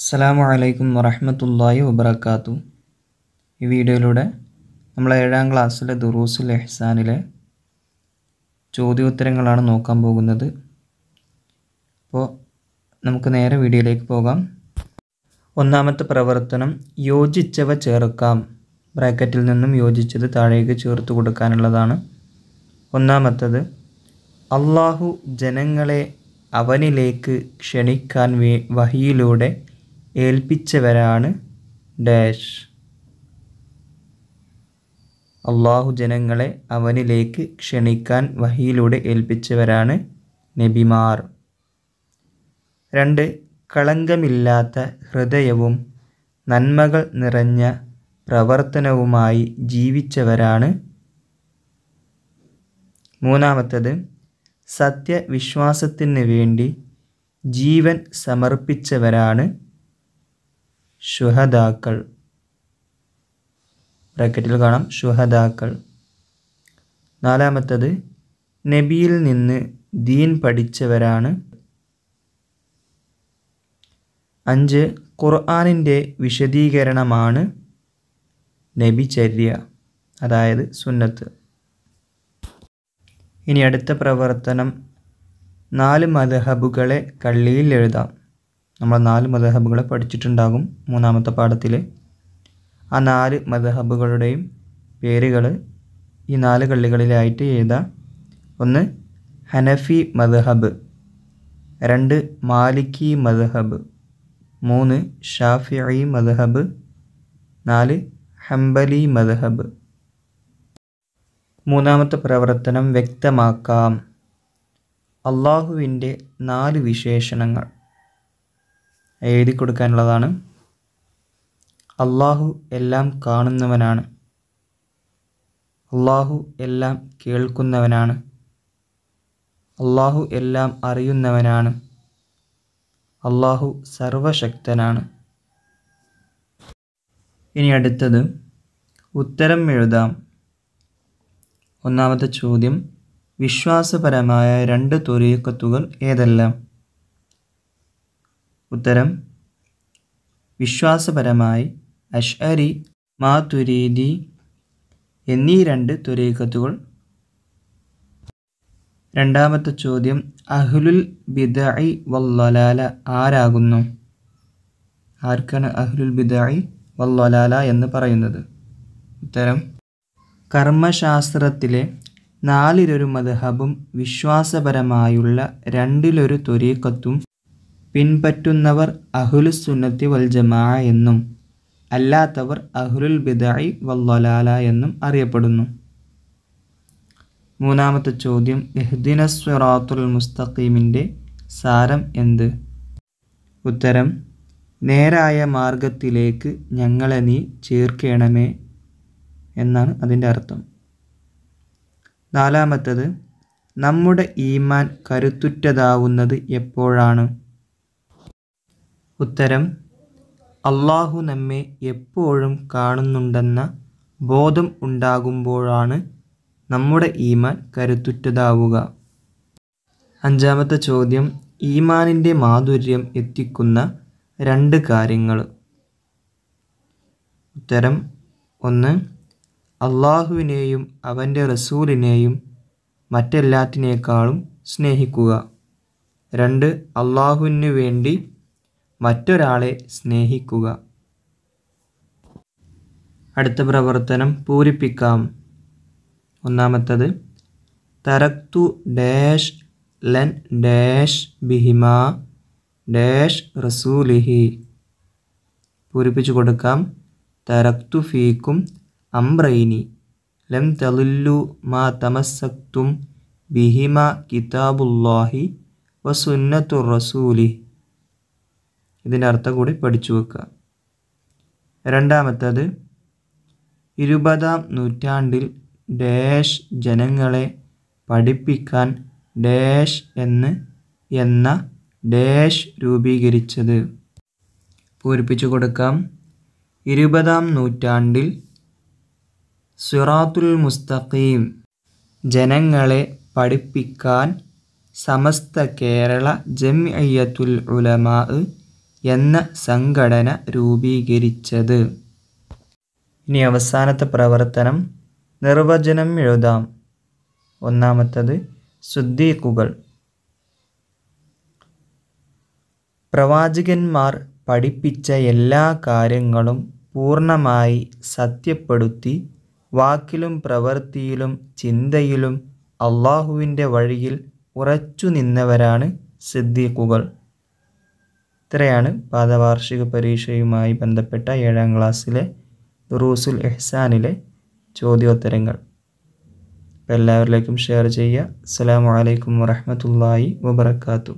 അസ്സലാമു അലൈക്കും വറഹമത്തല്ലാഹി വബർക്കാത്തു ഈ വീഡിയോയിലൂടെ നമ്മൾ ഏഴാം ക്ലാസ്സിലെ ദുറൂസുൽ എഹ്സാനിലെ ചോദ്യോത്തരങ്ങളാണ് നോക്കാൻ പോകുന്നത് അപ്പോൾ നമുക്ക് നേരെ വീഡിയോയിലേക്ക് പോകാം ഒന്നാമത്തെ പ്രവർത്തനം യോജിച്ചവ ചേർക്കാം ബ്രാക്കറ്റിൽ നിന്നും യോജിച്ചത് താഴേക്ക് ചേർത്ത് കൊടുക്കാനുള്ളതാണ് ഒന്നാമത്തത് അള്ളാഹു ജനങ്ങളെ അവനിലേക്ക് ക്ഷണിക്കാൻ വഹിയിലൂടെ ഏൽപ്പിച്ചവരാണ് ഡാഷ് അള്ളാഹു ജനങ്ങളെ അവനിലേക്ക് ക്ഷണിക്കാൻ വഹിയിലൂടെ ഏൽപ്പിച്ചവരാണ് നബിമാർ രണ്ട് കളങ്കമില്ലാത്ത ഹൃദയവും നന്മകൾ നിറഞ്ഞ പ്രവർത്തനവുമായി ജീവിച്ചവരാണ് മൂന്നാമത്തത് സത്യവിശ്വാസത്തിന് വേണ്ടി ജീവൻ സമർപ്പിച്ചവരാണ് ഷുഹദാക്കൾ ബ്രാക്കറ്റിൽ കാണാം ഷുഹദാക്കൾ നാലാമത്തത് നബിയിൽ നിന്ന് ദീൻ പഠിച്ചവരാണ് അഞ്ച് ഖുർആാനിൻ്റെ വിശദീകരണമാണ് നബിചര്യ അതായത് സുന്നത്ത് ഇനി അടുത്ത പ്രവർത്തനം നാല് മദഹബുകളെ കള്ളിയിൽ എഴുതാം നമ്മൾ നാല് മദഹബുകളെ പഠിച്ചിട്ടുണ്ടാകും മൂന്നാമത്തെ പാഠത്തിൽ ആ നാല് മദഹബുകളുടെയും പേരുകൾ ഈ നാല് കള്ളികളിലായിട്ട് എഴുതാം ഒന്ന് ഹനഫി മദഹബ് രണ്ട് മാലിക്കി മദഹബ് മൂന്ന് ഷാഫിഇ മദഹബ് നാല് ഹംബലി മദഹബ് മൂന്നാമത്തെ പ്രവർത്തനം വ്യക്തമാക്കാം അള്ളാഹുവിൻ്റെ നാല് വിശേഷണങ്ങൾ എഴുതി കൊടുക്കാനുള്ളതാണ് അള്ളാഹു എല്ലാം കാണുന്നവനാണ് അള്ളാഹു എല്ലാം കേൾക്കുന്നവനാണ് അള്ളാഹു എല്ലാം അറിയുന്നവനാണ് അള്ളാഹു സർവശക്തനാണ് ഇനി അടുത്തത് ഉത്തരം എഴുതാം ഒന്നാമത്തെ ചോദ്യം വിശ്വാസപരമായ രണ്ട് തൊരീക്കത്തുകൾ ഏതെല്ലാം ഉത്തരം വിശ്വാസപരമായി അഷ്അരി മാതുരീദി എന്നീ രണ്ട് തുരീഖത്തുകൾ രണ്ടാമത്തെ ചോദ്യം അഹ്ലുൽ ബിദായി വല്ലലാല ആരാകുന്നു ആർക്കാണ് അഹ്ലുൽ ബിദായി വല്ലലാല എന്ന് പറയുന്നത് ഉത്തരം കർമ്മശാസ്ത്രത്തിലെ നാലിലൊരു മദ്ഹബും വിശ്വാസപരമായുള്ള രണ്ടിലൊരു തൊരീക്കത്തും പിൻപറ്റുന്നവർ അഹുലു സുന്നത്തി വൽ ജമാ എന്നും അല്ലാത്തവർ അഹുലുൽ ബിദായി വല്ലൊലാല എന്നും അറിയപ്പെടുന്നു മൂന്നാമത്തെ ചോദ്യം എഹ്ദിന സ്വറാത്തുൽ മുസ്തഖീമിൻ്റെ സാരം എന്ത് ഉത്തരം നേരായ മാർഗത്തിലേക്ക് ഞങ്ങളെ നീ ചേർക്കണമേ എന്നാണ് അതിൻ്റെ അർത്ഥം നാലാമത്തത് നമ്മുടെ ഈമാൻ കരുത്തുറ്റതാവുന്നത് എപ്പോഴാണ് ഉത്തരം അള്ളാഹു നമ്മെ എപ്പോഴും കാണുന്നുണ്ടെന്ന ബോധം ഉണ്ടാകുമ്പോഴാണ് നമ്മുടെ ഈമാൻ കരുത്തുറ്റതാവുക അഞ്ചാമത്തെ ചോദ്യം ഈമാനിൻ്റെ മാധുര്യം എത്തിക്കുന്ന രണ്ട് കാര്യങ്ങൾ ഉത്തരം ഒന്ന് അള്ളാഹുവിനെയും അവൻ്റെ റസൂലിനെയും മറ്റെല്ലാറ്റിനേക്കാളും സ്നേഹിക്കുക രണ്ട് അള്ളാഹുവിന് വേണ്ടി മറ്റൊരാളെ സ്നേഹിക്കുക അടുത്ത പ്രവർത്തനം പൂരിപ്പിക്കാം ഒന്നാമത്തത് തറക്തു ഡാഷ് ലൻ ഡാഷ് ബിഹിമ ഡാഷ് റസൂലിഹി പൂരിപ്പിച്ചു കൊടുക്കാം തറക്തു ഫീക്കും അംബ്രൈനി ലം തലുല്ലു മാ തമസക്തും ബിഹിമ കിതാബുല്ലാഹി വസുന്നത്തു റസൂലി ഇതിൻ്റെ അർത്ഥം കൂടി പഠിച്ചു വെക്കുക രണ്ടാമത്തത് ഇരുപതാം നൂറ്റാണ്ടിൽ ഡാഷ് ജനങ്ങളെ പഠിപ്പിക്കാൻ ഡാഷ് എന്ന് എന്ന ഡാഷ് രൂപീകരിച്ചത് പൂരിപ്പിച്ചു കൊടുക്കാം ഇരുപതാം നൂറ്റാണ്ടിൽ സിറാത്തുൽ മുസ്തഖീം ജനങ്ങളെ പഠിപ്പിക്കാൻ സമസ്ത കേരള ജംഇയ്യത്തുൽ ഉലമാ എന്ന സംഘടന രൂപീകരിച്ചത് ഇനി അവസാനത്തെ പ്രവർത്തനം നിർവചനം എഴുതാം ഒന്നാമത്തത് സുദ്ദീഖുകൾ പ്രവാചകന്മാർ പഠിപ്പിച്ച എല്ലാ കാര്യങ്ങളും പൂർണ്ണമായി സത്യപ്പെടുത്തി വാക്കിലും പ്രവൃത്തിയിലും ചിന്തയിലും അള്ളാഹുവിൻ്റെ വഴിയിൽ ഉറച്ചു നിന്നവരാണ് സിദ്ദീഖുകൾ ഇത്രയാണ് പാദവാർഷിക പരീക്ഷയുമായി ബന്ധപ്പെട്ട ഏഴാം ക്ലാസ്സിലെ റൂസുൽ എഹ്സാനിലെ ചോദ്യോത്തരങ്ങൾ എല്ലാവരിലേക്കും ഷെയർ ചെയ്യുക അസ്സാം വലൈക്കും വറഹമത്തല്ലാഹി വബർക്കാത്തു